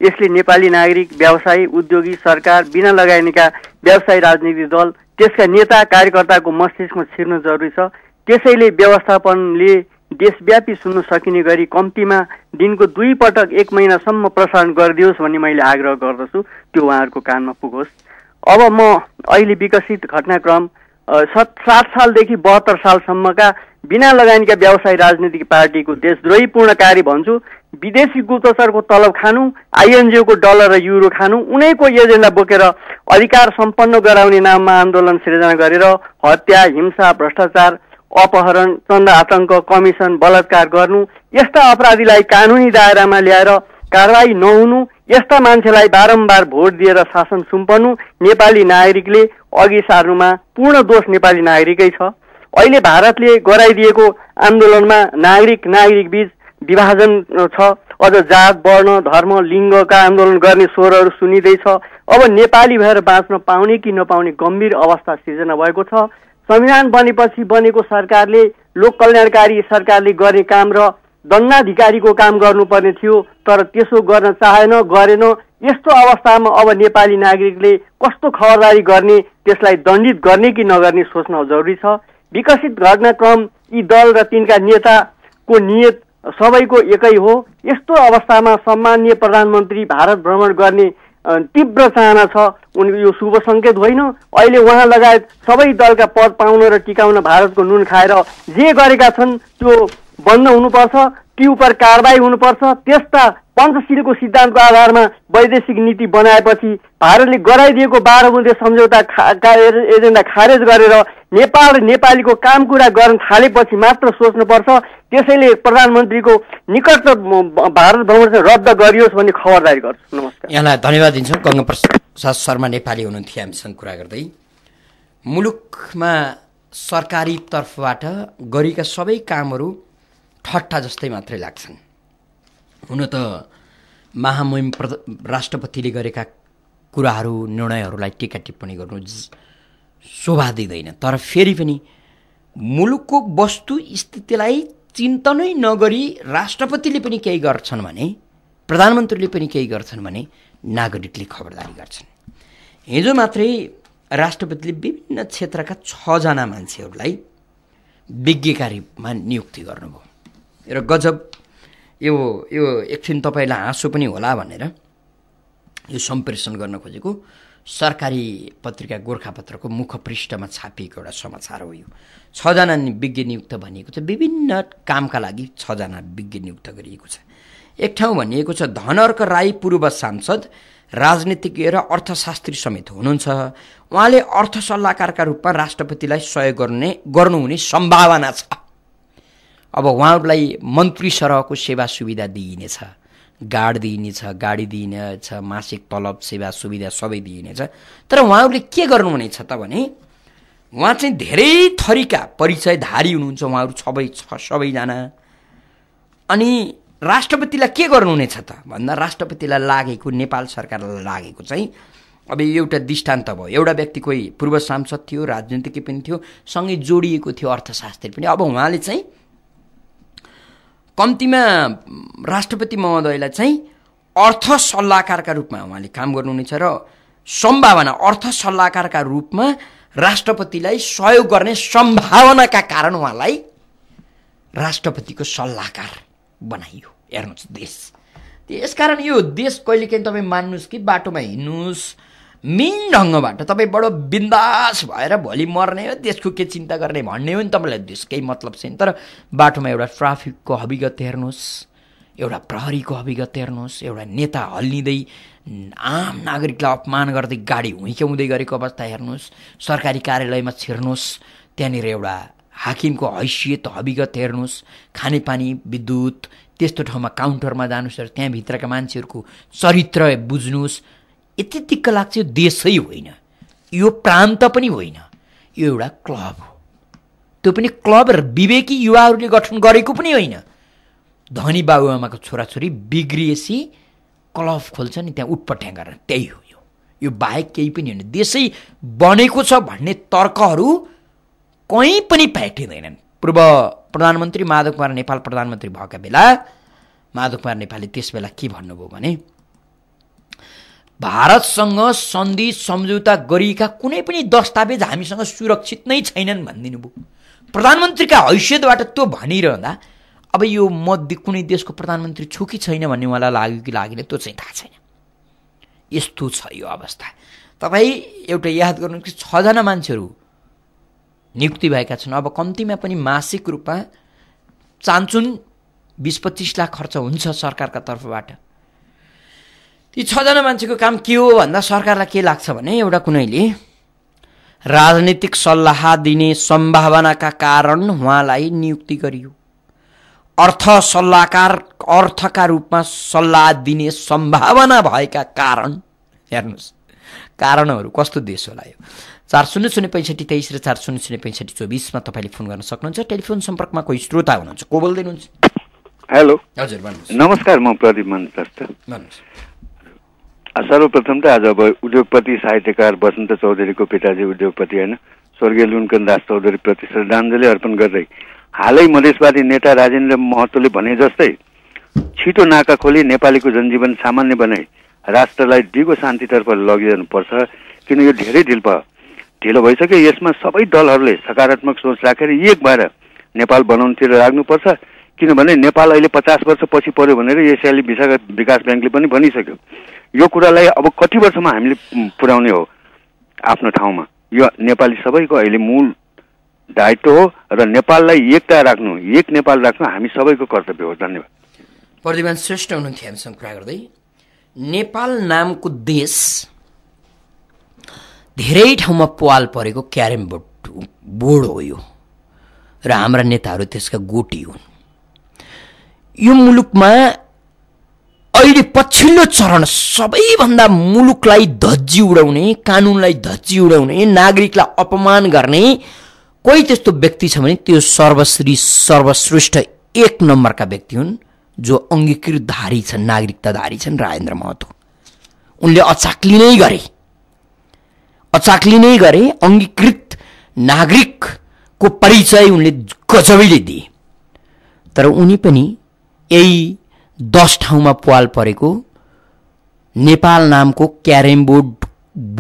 यसले नेपाली नागरिक व्यवसायी उद्योगी सरकार बिना लगानीका व्यवसायी राजनीति दल त्यसका नेता कार्यकर्ताको मस्तिष्कमा छिर्नु जरुरी छ त्यसैले व्यवस्थापनले देशव्यापी सुन्न सकिने गरी कम्तीमा दिनको दुई पटक एक महिनासम्म प्रसारण गरिदियोस् भन्ने मैले आग्रह गर्दछु त्यो उहाँहरूको कानमा पुगोस् अब म अहिले विकसित घटनाक्रम सत सात सालदेखि बहत्तर सालसम्मका बिना लगानीका व्यवसाय राजनीतिक पार्टीको देशद्रोहीपूर्ण कार्य भन्छु विदेशी गुप्तचरको तलब खानु आइएनजिओको डलर र युरो खानु उनैको एजेन्डा बोकेर अधिकार सम्पन्न गराउने नाममा आन्दोलन सृजना गरेर हत्या हिंसा भ्रष्टाचार अपहरण चन्द आतङ्क कमिसन बलात्कार गर्नु यस्ता अपराधीलाई कानुनी दायरामा ल्याएर कारवाही नहुनु यस्ता मान्छेलाई बारम्बार भोट दिएर शासन सुम्पनु नेपाली नागरिकले अघि सार्नुमा पूर्ण दोष नेपाली नागरिकै छ अहिले भारतले गराइदिएको आन्दोलनमा नागरिक नागरिक बिच विभाजन छ अझ जात वर्ण धर्म लिङ्गका आन्दोलन गर्ने स्वरहरू सुनिँदैछ अब नेपाली भएर बाँच्न पाउने कि नपाउने गम्भीर अवस्था सिर्जना भएको छ संविधान बनेपछि बनेको सरकारले लोक कल्याणकारी सरकारले गर्ने काम र दण्डाधिकारीको काम गर्नुपर्ने थियो तर त्यसो गर्न चाहेन गरेन यस्तो अवस्थामा अब नेपाली नागरिकले कस्तो खबरदारी गर्ने त्यसलाई दण्डित गर्ने कि नगर्ने सोच्न जरुरी छ विकसित घटनाक्रम यी दल र तिनका नेताको नियत सबैको एकै हो यस्तो अवस्थामा सम्मान्य प्रधानमन्त्री भारत भ्रमण गर्ने तीव्र चाहना छ उनको यो शुभ सङ्केत होइन अहिले उहाँ लगायत सबै दलका पद पाउन र टिकाउन भारतको नुन खाएर जे गरेका छन् त्यो बन्द हुनुपर्छ ती उपर कारवाही हुनुपर्छ त्यस्ता पञ्चशीलको सिद्धान्तको आधारमा वैदेशिक नीति बनाएपछि भारतले गराइदिएको बाह्र बुँदे सम्झौता खा एजेन्डा खारेज गरेर नेपाल नेपालीको काम कुरा गर्न थालेपछि मात्र सोच्नुपर्छ त्यसैले प्रधानमन्त्रीको निकट भारत भ्रमण रद्द गरियोस् भन्ने खबरदारी गर्छु नमस्कार यहाँलाई धन्यवाद दिन्छौँ गङ्गा प्रसाद शर्मा नेपाली हुनुहुन्थ्यो हामीसँग कुरा गर्दै मुलुकमा सरकारी तर्फबाट गरेका सबै कामहरू ठट्टा जस्तै मात्रै लाग्छन् हुन त महामहिम राष्ट्रपतिले गरेका कुराहरू निर्णयहरूलाई टिका टिप्पणी गर्नु शोभा दिँदैन तर फेरि पनि मुलुकको वस्तु स्थितिलाई चिन्तनै नगरी राष्ट्रपतिले पनि केही गर्छन् भने प्रधानमन्त्रीले पनि केही गर्छन् भने नागरिकले खबरदारी गर्छन् हिजो मात्रै राष्ट्रपतिले विभिन्न क्षेत्रका छजना मान्छेहरूलाई विज्ञका रूपमा नियुक्ति गर्नुभयो र गजब यो यो एकछिन तपाईँलाई हाँसो पनि होला भनेर यो सम्प्रेषण गर्न खोजेको सरकारी पत्रिका गोर्खापत्रको मुखपृष्ठमा छापिएको एउटा समाचार हो यो छजना विज्ञ नियुक्त भनिएको छ विभिन्न कामका लागि छजना विज्ञ नियुक्त गरिएको छ एक ठाउँ भनिएको छ धनर्क राई पूर्व सांसद राजनीतिज्ञ र अर्थशास्त्री समेत हुनुहुन्छ उहाँले अर्थ सल्लाहकारका रूपमा राष्ट्रपतिलाई सहयोग गर्ने गर्नुहुने सम्भावना छ अब उहाँहरूलाई मन्त्री सरहको सेवा सुविधा दिइनेछ गाड दिइनेछ गाडी दिइनेछ मासिक तलब सेवा सुविधा सबै दिइनेछ तर उहाँहरूले के गर्नुहुनेछ त भने उहाँ चाहिँ धेरै थरीका परिचयधारी हुनुहुन्छ उहाँहरू सबै छ सबैजना अनि राष्ट्रपतिलाई के गर्नुहुनेछ त भन्दा राष्ट्रपतिलाई लागेको नेपाल सरकारलाई लागेको चाहिँ अब एउटा दृष्टान्त भयो एउटा व्यक्ति कोही पूर्व सांसद थियो राजनीतिज्ञ पनि थियो सँगै जोडिएको थियो अर्थशास्त्री पनि अब उहाँले चाहिँ कम्तीमा राष्ट्रपति महोदयलाई चाहिँ अर्थ सल्लाहकारका रूपमा उहाँले काम गर्नुहुनेछ र सम्भावना अर्थ सल्लाहकारका रूपमा राष्ट्रपतिलाई सहयोग गर्ने सम्भावनाका कारण उहाँलाई राष्ट्रपतिको सल्लाहकार बनाइयो हेर्नुहोस् देश त्यसकारण यो देश कहिलेकाहीँ तपाईँ मान्नुहोस् कि बाटोमा हिँड्नुहोस् मेन ढङ्गबाट तपाईँ बडो बिन्दास भएर भोलि मर्ने हो देशको के चिन्ता गर्ने भन्ने हो नि तपाईँलाई देश केही मतलब छैन तर बाटोमा एउटा ट्राफिकको अभिगत हेर्नुहोस् एउटा प्रहरीको अभिगत हेर्नुहोस् एउटा नेता हल्लिँदै आम नागरिकलाई अपमान गर्दै गाडी हुँक्याउँदै गरेको अवस्था हेर्नुहोस् सरकारी कार्यालयमा छिर्नुहोस् त्यहाँनिर एउटा हाकिमको हैसियत हविगत हेर्नुहोस् खानेपानी विद्युत त्यस्तो ठाउँमा काउन्टरमा जानुहोस् र त्यहाँभित्रका मान्छेहरूको चरित्र बुझ्नुहोस् यति दिक्क लाग्छ यो देशै होइन यो प्रान्त पनि होइन यो एउटा क्लब हो त्यो पनि क्लब र विवेकी युवाहरूले गठन गरेको पनि होइन धनी बाबुआमाको छोराछोरी बिग्रिएसी क्लब खोल्छ नि त्यहाँ उटपट्याङ गरेर त्यही हो यो यो बाहेक केही पनि होइन देशै बनेको छ भन्ने तर्कहरू कहीँ पनि फ्याटिँदैनन् पूर्व प्रधानमन्त्री माधव कुमार नेपाल प्रधानमन्त्री भएका बेला माधव कुमार नेपालले त्यस बेला के भन्नुभयो भने भारतसँग सन्धि सम्झौता गरिएका कुनै पनि दस्तावेज हामीसँग सुरक्षित नै छैनन् भनिदिनु भयो प्रधानमन्त्रीका हैसियतबाट त्यो भनिरहँदा अब यो म कुनै देशको प्रधानमन्त्री छु कि छैन भन्ने मलाई लाग्यो कि लागेन त्यो चाहिँ थाहा छैन यस्तो छ यो अवस्था तपाईँ एउटा याद गर्नु कि छजना मान्छेहरू नियुक्ति भएका छन् अब कम्तीमा पनि मासिक रूपमा चान्चुन बिस पच्चिस लाख खर्च हुन्छ सरकारका तर्फबाट ती छजना मान्छेको काम के हो भन्दा सरकारलाई के लाग्छ भने एउटा कुनैले राजनीतिक सल्लाह दिने सम्भावनाका कारण उहाँलाई नियुक्ति गरियो अर्थ सल्लाहकार अर्थका रूपमा सल्लाह दिने सम्भावना भएका कारण हेर्नुहोस् कारणहरू कस्तो देश होला यो चार शून्य शून्य पैँसठी तेइस र चार शून्य शून्य पैँसठी चौबिसमा तपाईँले फोन गर्न सक्नुहुन्छ टेलिफोन सम्पर्कमा कोही श्रोता हुनुहुन्छ को बोल्दै हुनुहुन्छ हेलो हजुर भन्नुहोस् नमस्कार म प्रदीप भन्नुहोस् सर्वप्रथम त आज अब उद्योगपति साहित्यकार बसन्त चौधरीको पिताजी उद्योगपति होइन स्वर्गीय लुनकन दास प्रति श्रद्धाञ्जली अर्पण गर्दै हालै मधेसवादी नेता राजेन्द्र महतोले भने जस्तै छिटो नाका खोली नेपालीको जनजीवन सामान्य बनाई राष्ट्रलाई दिगो शान्तितर्फ लगिरहनुपर्छ किन यो धेरै ढिल भयो ढिलो भइसक्यो यसमा सबै दलहरूले सकारात्मक सोच राखेर एक भएर नेपाल बनाउनुतिर लाग्नुपर्छ किनभने नेपाल अहिले पचास वर्ष पछि पऱ्यो भनेर एसियाली विशाखा विकास ब्याङ्कले पनि भनिसक्यो यो कुरालाई अब कति वर्षमा हामीले पुर्याउने हो आफ्नो ठाउँमा यो नेपाली सबैको अहिले मूल दायित्व हो र नेपाललाई एकता राख्नु एक नेपाल राख्नु हामी सबैको कर्तव्य हो धन्यवाद प्रतिमान श्रेष्ठ हुनुहुन्थ्यो हामीसँग कुरा गर्दै नेपाल नामको देश धेरै ठाउँमा पाल परेको क्यारम बोर्ड बोर्ड हो यो र हाम्रा नेताहरू त्यसका गोटी हुन् यो मुलुकमा अहिले पछिल्लो चरण सबैभन्दा मुलुकलाई धज्जी उडाउने कानुनलाई धज्जी उडाउने नागरिकलाई अपमान गर्ने कोही त्यस्तो व्यक्ति छ भने त्यो सर्वश्री सर्वश्रेष्ठ एक नम्बरका व्यक्ति हुन् जो अङ्गीकृतधारी छन् नागरिकताधारी छन् राजेन्द्र महतो उनले अचाक्ली नै गरे अचाक्ली नै गरे अङ्गीकृत नागरिकको परिचय उनले गजबैले दिए तर उनी पनि यही दस ठाउँमा पाल परेको नेपाल नामको क्यारेम बोर्ड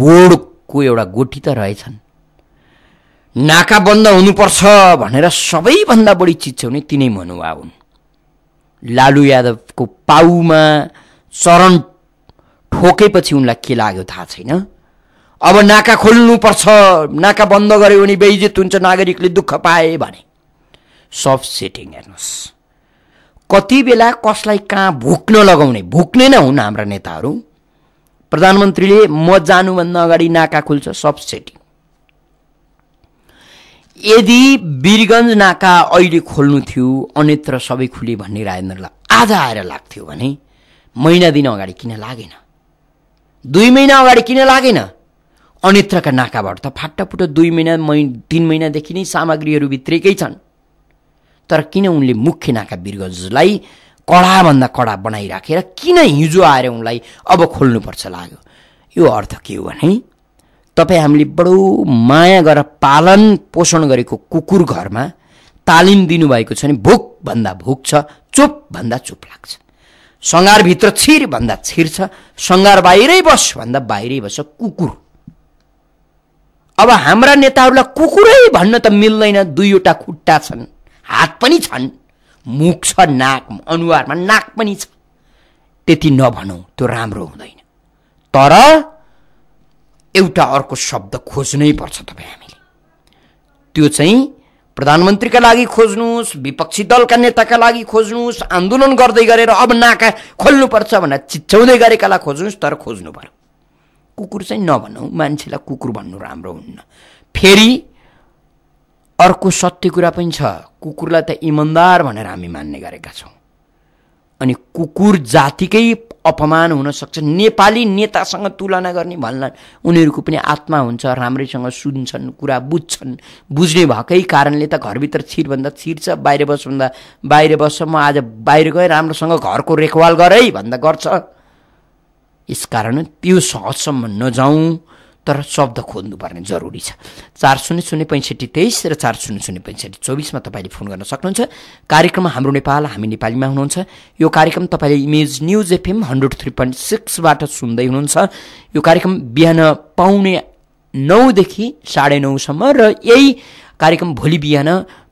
बोर्डको एउटा गोठी त रहेछन् नाका बन्द हुनुपर्छ भनेर सबैभन्दा बढी चिच्याउने तिनै मनुवा हुन् लालु यादवको पाउमा चरण ठोकेपछि उनलाई के लाग्यो थाहा छैन अब नाका खोल्नुपर्छ नाका बन्द गऱ्यो भने बेइज्जत हुन्छ नागरिकले दुःख पाए भने सब सेटिङ हेर्नुहोस् कति बेला कसलाई कहाँ भुक्न लगाउने भुक्ने नै हुन् हाम्रा नेताहरू प्रधानमन्त्रीले म जानुभन्दा अगाडि नाका खुल्छ सब्सिडी यदि वीरगन्ज नाका अहिले खोल्नु थियो अन्यत्र सबै खुले भन्ने राजेन्द्रलाई आज आएर लाग्थ्यो भने महिना दिन अगाडि किन लागेन दुई महिना अगाडि किन लागेन अन्यत्रका नाकाबाट त फाटाफुट दुई महिना मै तिन महिनादेखि नै सामग्रीहरू भित्रेकै छन् तर किन उनले मुख्य नाका बिरगजलाई कडाभन्दा कडा बनाइराखेर किन हिजो आएर उनलाई अब खोल्नुपर्छ लाग्यो यो अर्थ के हो भने तपाईँ हामीले बडो माया गरेर पालन पोषण गरेको कुकुर घरमा तालिम दिनुभएको छ भने भोकभन्दा भोक छ चुपभन्दा चुप लाग्छ सङ्घारभित्र छिर भन्दा छिर छ सङ्घार बाहिरै बस भन्दा बाहिरै बस कुकुर अब हाम्रा नेताहरूलाई कुकुरै भन्न त मिल्दैन दुईवटा खुट्टा छन् हात पनि छन् मुख छ नाक अनुहारमा नाक पनि छ त्यति नभनौँ त्यो राम्रो हुँदैन तर एउटा अर्को शब्द खोज्नै पर्छ तपाईँ हामीले त्यो चाहिँ प्रधानमन्त्रीका लागि खोज्नुहोस् विपक्षी दलका नेताका लागि खोज्नुहोस् आन्दोलन गर्दै गरेर अब नाका खोल्नुपर्छ भनेर चिच्याउँदै गरेकालाई खोज्नुहोस् तर खोज्नु पऱ्यो कुकुर चाहिँ नभनौँ मान्छेलाई कुकुर भन्नु राम्रो हुन्न फेरि अर्को सत्य कुरा पनि छ कुकुरलाई त इमान्दार भनेर हामी मान्ने गरेका छौँ अनि कुकुर जातिकै अपमान हुनसक्छ नेपाली नेतासँग तुलना गर्ने भन्ला उनीहरूको पनि आत्मा हुन्छ राम्रैसँग सुन्छन् कुरा बुझ्छन् बुझ्ने भएकै कारणले त घरभित्र छिरभन्दा छिर्छ बाहिर बस भन्दा बाहिर बस्छ म आज बाहिर गएँ राम्रोसँग घरको रेखवाल गर भन्दा गर्छ यसकारण त्यो सहजसम्म नजाउँ तर शब्द खोज्नुपर्ने जरुरी छ चार शून्य शून्य पैँसठी तेइस र चार शून्य शून्य पैँसठी चौबिसमा तपाईँले फोन गर्न सक्नुहुन्छ कार्यक्रम हाम्रो नेपाल हामी नेपालीमा हुनुहुन्छ यो कार्यक्रम तपाईँले Image News FM hundred three point सिक्सबाट सुन्दै हुनुहुन्छ यो कार्यक्रम बिहान पाउने नौदेखि साढे नौसम्म र यही कार्यक्रम भोलि बिहान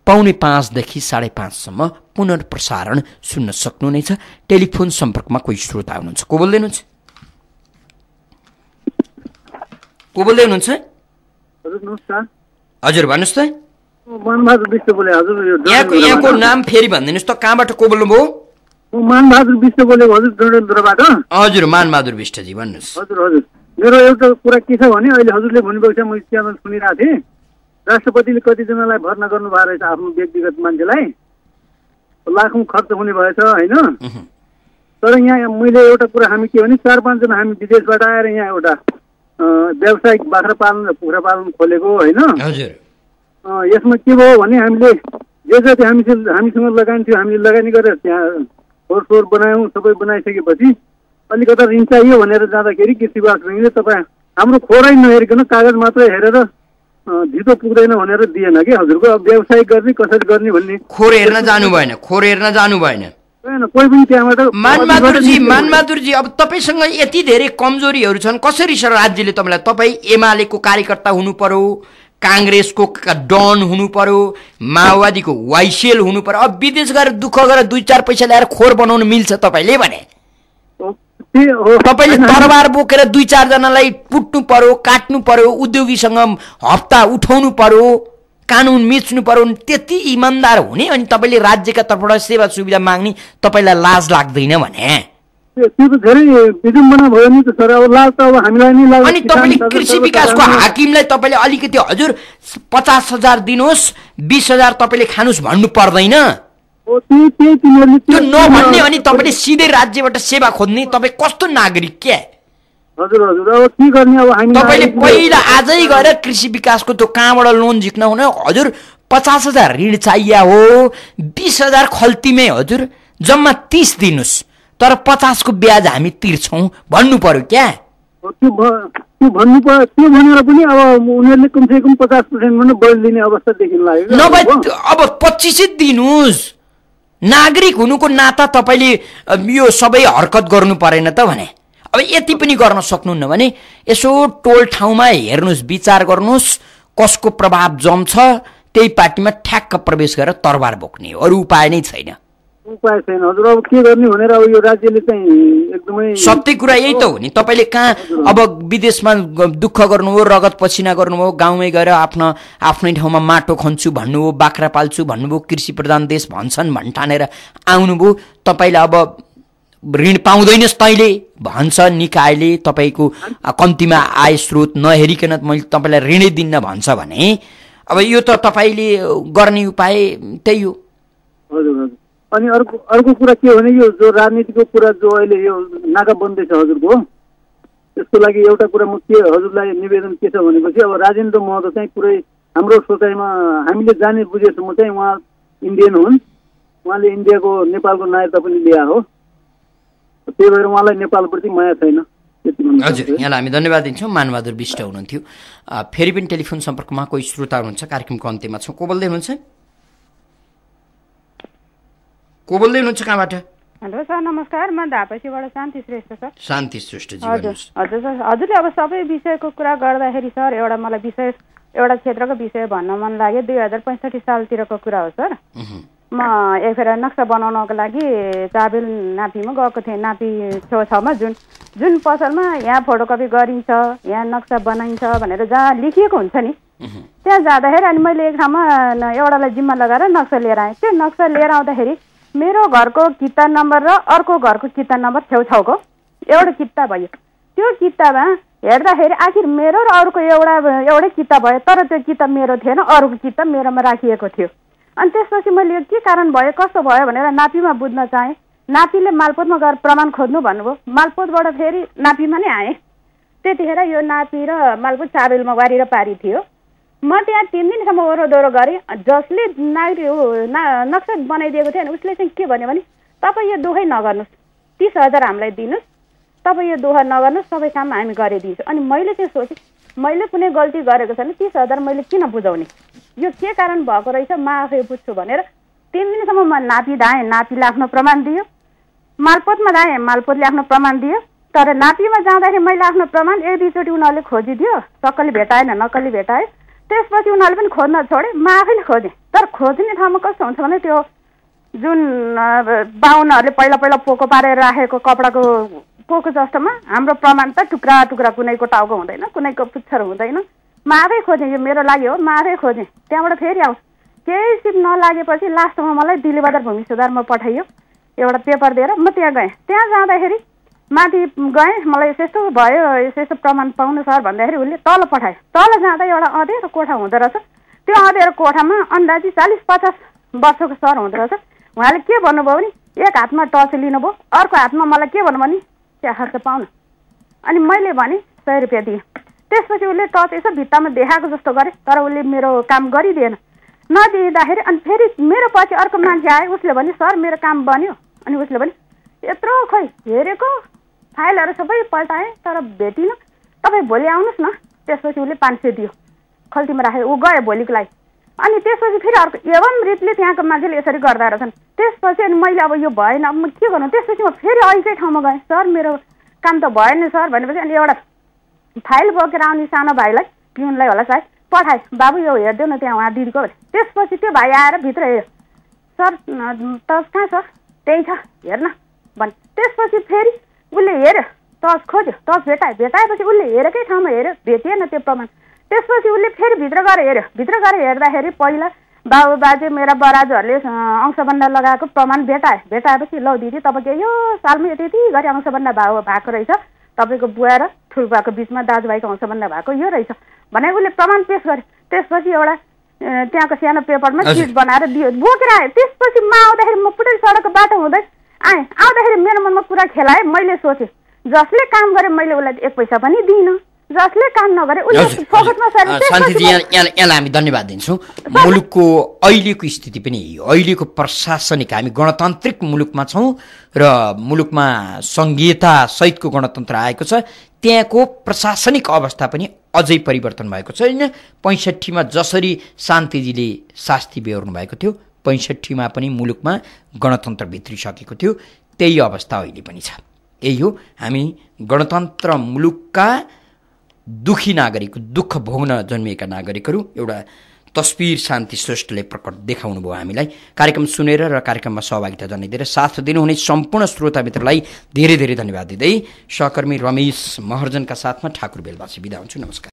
पाउने पाँचदेखि साढे पाँचसम्म पुनर्प्रसारण सुन्न सक्नुहुनेछ टेलिफोन सम्पर्कमा कोही श्रोता हुनुहुन्छ को बोल्दै हुनुहुन्छ को बोल्दै हुनुहुन्छ हजुर भन्नुहोस् त यहाँको नाम फेरि भनिदिनुहोस् त कहाँबाट को बोल्नुभयो मानबहादुर विष्ट बोलेको हजुर डोडेलधुराबाट हजुर मानबहादुर विष्टजी भन्नुहोस् हजुर हजुर मेरो एउटा कुरा के छ भने अहिले हजुरले भन्नुभएको छ म च्यानल सुनिरहेको थिएँ राष्ट्रपतिले कतिजनालाई भर्ना गर्नुभएको रहेछ आफ्नो व्यक्तिगत मान्छेलाई लाखौँ खर्च हुने भएछ होइन तर यहाँ मैले एउटा कुरा हामी के भने चार पाँचजना हामी विदेशबाट आएर यहाँ एउटा व्यावसायिक बाख्रा पालन र कुखुरा पालन खोलेको होइन यसमा के भयो भने हामीले जे जति हामी हामीसँग लगानी थियो हामीले लगानी गरेर त्यहाँ फोहोर फ्लोर बनायौँ सबै बनाइसकेपछि अलिकता ऋण चाहियो भनेर जाँदाखेरि कृषिवासले तपाईँ हाम्रो खोरै नहेरिकन कागज मात्रै हेरेर धितो पुग्दैन भनेर दिएन कि हजुरको अब व्यवसाय गर्ने कसरी गर्ने भन्ने खोर हेर्न जानु भएन खोर हेर्न जानु भएन मानबहादुरजी अब तपाईँसँग यति धेरै कमजोरीहरू छन् कसरी सर राज्यले तपाईँलाई तपाईँ एमालेको कार्यकर्ता हुनु पर्यो काङ्ग्रेसको डन हुनु पर्यो माओवादीको वाइसेल हुनु पर्यो अब विदेश गएर दुःख गरेर दुई चार पैसा ल्याएर खोर बनाउनु मिल्छ तपाईँले भने तपाईँले तरबार बोकेर दुई चारजनालाई पुट्नु पर्यो काट्नु पर्यो उद्योगीसँग हप्ता उठाउनु पर्यो कानुन मिच्नु पर्यो भने त्यति इमान्दार हुने अनि तपाईँले राज्यका तर्फबाट सेवा सुविधा माग्ने तपाईँलाई लाज लाग्दैन भने अनि तपाईँले कृषि विकासको हाकिमलाई तपाईँले अलिकति हजुर पचास हजार दिनुहोस् बिस हजार तपाईँले खानुहोस् भन्नु पर्दैन त्यो नभन्ने अनि तपाईँले सिधै राज्यबाट सेवा खोज्ने तपाईँ कस्तो नागरिक क्या हजुर हजुर अब के गर्ने अब हामी तपाईँले पहिला आजै गएर कृषि विकासको त्यो कहाँबाट लोन झिक्न हुने हजुर पचास हजार ऋण चाहियो हो बिस हजार खल्तीमै हजुर जम्मा तिस दिनुहोस् तर पचासको ब्याज हामी तिर्छौँ भन्नु पर्यो क्या त्यो त्यो भनेर पनि अब उनीहरूले कमसेकम पचास पर्सेन्टभन्दा बढी लिने अवस्था देखिन लाग्यो नभए अब पच्चिसै दिनुहोस् नागरिक हुनुको नाता तपाईँले यो सबै हरकत गर्नु परेन त भने अब यति पनि गर्न सक्नुहुन्न भने यसो टोल ठाउँमा हेर्नुहोस् विचार गर्नुहोस् कसको प्रभाव जम्छ त्यही पार्टीमा ठ्याक्क प्रवेश गरेर तरबार बोक्ने अरू उपाय नै छैन उपाय छैन हजुर अब के गर्ने भनेर अब यो राज्यले चाहिँ एकदमै सत्य कुरा यही त हो नि तपाईँले कहाँ अब विदेशमा दुःख गर्नुभयो रगत पसिना गर्नुभयो गाउँमै गएर आफ्नो आफ्नै ठाउँमा माटो खन्छु भन्नुभयो बाख्रा पाल्छु भन्नुभयो कृषि प्रधान देश भन्छन् भन्ठानेर आउनुभयो तपाईँले अब ऋण पाउँदैनस् तैँले भन्छ निकायले तपाईँको कम्तीमा आय स्रोत नहेरिकन मैले तपाईँलाई ऋणै दिन्न भन्छ भने अब यो त तपाईँले गर्ने उपाय त्यही हो हजुर हजुर अनि अर्को अर्को कुरा के हो भने यो जो राजनीतिको कुरा जो अहिले यो नाका बन्दैछ हजुरको त्यसको लागि एउटा कुरा म के हजुरलाई निवेदन के छ भनेपछि अब राजेन्द्र महोदय चाहिँ पुरै हाम्रो सोचाइमा हामीले जाने बुझेसम्म चाहिँ उहाँ इन्डियन हुन् उहाँले इन्डियाको नेपालको नागरिकता पनि लिए हो त्यही भएर उहाँलाई नेपालप्रति माया छैन हजुर यहाँलाई हामी धन्यवाद दिन्छौँ मानबहादुर विष्ट हुनुहुन्थ्यो फेरि पनि टेलिफोन सम्पर्कमा कोही श्रोता हुनुहुन्छ कार्यक्रमको अन्त्यमा छौँ को बोल्दै हुनुहुन्छ को बोल्दै हुनुहुन्छ कहाँबाट हेलो सर नमस्कार म धापसीबाट शान्ति श्रेष्ठ सर शान्ति श्रेष्ठ हजुर हजुर सर हजुरले अब सबै विषयको कुरा गर्दाखेरि सर एउटा मलाई विषय एउटा क्षेत्रको विषय भन्न मन लाग्यो दुई हजार पैँसठी सालतिरको कुरा हो सर म एकखेर नक्सा बनाउनको लागि चाबेल नापीमा गएको थिएँ नापी छेउछाउमा जुन जुन पसलमा यहाँ फोटोकपी गरिन्छ यहाँ नक्सा बनाइन्छ भनेर जहाँ लेखिएको हुन्छ नि त्यहाँ जाँदाखेरि अनि मैले एक ठाउँमा एउटालाई जिम्मा लगाएर नक्सा लिएर आएँ त्यो नक्सा लिएर आउँदाखेरि मेरो घरको किता नम्बर र अर्को घरको किता नम्बर छेउछाउको एउटा किता भयो त्यो किताबमा हेर्दाखेरि आखिर मेरो र अर्को एउटा एउटै किताब भयो तर त्यो किताब मेरो थिएन अरूको किताब मेरोमा राखिएको थियो अनि त्यसपछि मैले यो के कारण भयो कस्तो भयो भनेर नापीमा बुझ्न चाहेँ नापीले मालपोतमा गएर प्रमाण खोज्नु भन्नुभयो मालपोतबाट फेरि नापीमा नै आएँ त्यतिखेर यो नापी र मालपोत चाबेलमा वारिएर र पारी थियो म त्यहाँ तिन दिनसम्म ओह्रो दोहोरो गरेँ जसले नागरिक ना नक्सा बनाइदिएको थियो उसले चाहिँ के भन्यो भने तपाईँ यो दुःखै नगर्नुहोस् तिस हजार हामीलाई दिनुहोस् तपाईँ यो दुःख नगर्नुहोस् सबै काम हामी गरिदिन्छौँ अनि मैले चाहिँ सोचेँ मैले कुनै गल्ती गरेको छैन तिस हजार मैले किन बुझाउने यो के कारण भएको रहेछ म आफै बुझ्छु भनेर तिन दिनसम्म म नापी दाएँ नापीले आफ्नो प्रमाण दियो मालपोतमा दाएँ मालपोतले आफ्नो प्रमाण दियो तर नापीमा जाँदाखेरि मैले आफ्नो प्रमाण एक दुईचोटि उनीहरूले खोजिदियो सक्कली भेटाएन नक्कली भेटायो त्यसपछि उनीहरूले पनि खोज्न छोडे म आफैले खोजेँ तर खोज्ने ठाउँमा कस्तो हुन्छ भने त्यो जुन बाहुनहरूले पहिला पहिला पोको पारेर राखेको कपडाको गएको जस्तोमा हाम्रो प्रमाण त टुक्रा टुक्रा कुनैको टाउको हुँदैन कुनैको पुच्छर हुँदैन मारै खोजेँ यो मेरो लागि हो मारै खोजेँ त्यहाँबाट फेरि आउँछ केही सिप नलागेपछि लास्टमा मलाई दिल्लीबजार भूमि सुधारमा पठाइयो एउटा पेपर दिएर म त्यहाँ गएँ त्यहाँ जाँदाखेरि माथि गएँ मलाई यस्तो यस्तो भयो यस्तो यस्तो प्रमाण पाउनु सर भन्दाखेरि उसले तल पठायो तल जाँदा एउटा अधेर कोठा हुँदो रहेछ त्यो अधेर कोठामा अन्दाजी चालिस पचास वर्षको सर हुँदो रहेछ उहाँले के भन्नुभयो भने एक हातमा टर्च लिनुभयो अर्को हातमा मलाई के भन्नुभयो भने चिया खाएको पाउन अनि मैले भने सय रुपियाँ दिएँ त्यसपछि उसले टच यसो भित्तामा देखाएको जस्तो गरेँ तर उसले मेरो काम गरिदिएन नदिँदाखेरि अनि फेरि मेरो पछि अर्को मान्छे आयो उसले भने सर मेरो काम बन्यो अनि उसले भने यत्रो खोइ हेरेको फाइलहरू सबै पल्टाएँ तर भेटिनँ तपाईँ भोलि आउनुहोस् न त्यसपछि उसले पाँच सय दियो खल्तीमा राखेँ ऊ गयो भोलिको लागि अनि त्यसपछि फेरि अर्को एवं रीतले त्यहाँको मान्छेले यसरी गर्दा रहेछन् त्यसपछि अनि मैले अब यो भएन अब म के गर्नु त्यसपछि म फेरि अहिलेकै ठाउँमा गएँ सर मेरो काम त भएन सर भनेपछि अनि एउटा फाइल बोकेर आउने सानो भाइलाई पिउनलाई होला सायद पठाएँ बाबु यो हेरिदेऊ न त्यहाँ उहाँ दिदीको त्यसपछि त्यो भाइ आएर भित्र हेऱ्यो सर तस कहाँ छ त्यही छ हेर्न भने त्यसपछि फेरि उसले हेऱ्यो तस खोज्यो तस भेटायो भेटाएपछि उसले हेरेकै ठाउँमा हेऱ्यो भेटिएन त्यो प्रमाण त्यसपछि उसले फेरि भित्र गएर हेऱ्यो भित्र गएर हेर्दाखेरि पहिला बाबु बाजे मेरा बराजुहरूले अंशभन्दा लगाएको प्रमाण भेटाए भेटाएपछि लौ दिदी तपाईँको यो सालमा यति यति गरी अंशबन्ध भाव भएको रहेछ तपाईँको बुवा र ठुलबाको बिचमा दाजुभाइको अंशभन्दा भएको यो रहेछ भने उसले प्रमाण पेस गरे त्यसपछि एउटा त्यहाँको सानो पेपरमा चिट बनाएर दियो बोकेर आएँ त्यसपछि म आउँदाखेरि म पुरै सडकको बाटो हुँदै आएँ आउँदाखेरि मेरो मनमा कुरा खेलाएँ मैले सोचेँ जसले काम गरेँ मैले उसलाई एक पैसा पनि दिइनँ जसले काम नगरे शान्तिजी यहाँ यहाँलाई हामी धन्यवाद दिन्छौँ मुलुकको अहिलेको स्थिति पनि अहिलेको प्रशासनिक हामी गणतान्त्रिक मुलुकमा छौँ र मुलुकमा सङ्घीयता सहितको गणतन्त्र आएको छ त्यहाँको प्रशासनिक अवस्था पनि अझै परिवर्तन भएको छैन पैँसठीमा जसरी शान्तिजीले शास्ति बेहोर्नु भएको थियो पैँसठीमा पनि मुलुकमा गणतन्त्र भित्रिसकेको थियो त्यही अवस्था अहिले पनि छ यही हो हामी गणतन्त्र मुलुकका दुखी नागरिक दुःख भोग्न जन्मिएका नागरिकहरू एउटा तस्बिर शान्ति श्रेष्ठले प्रकट देखाउनु भयो हामीलाई कार्यक्रम सुनेर र कार्यक्रममा सहभागिता जनाइदिएर साथ दिनुहुने सम्पूर्ण श्रोताभित्रलाई धेरै धेरै धन्यवाद दिँदै सहकर्मी रमेश महर्जनका साथमा ठाकुर बेलवासी बिदा हुन्छु नमस्कार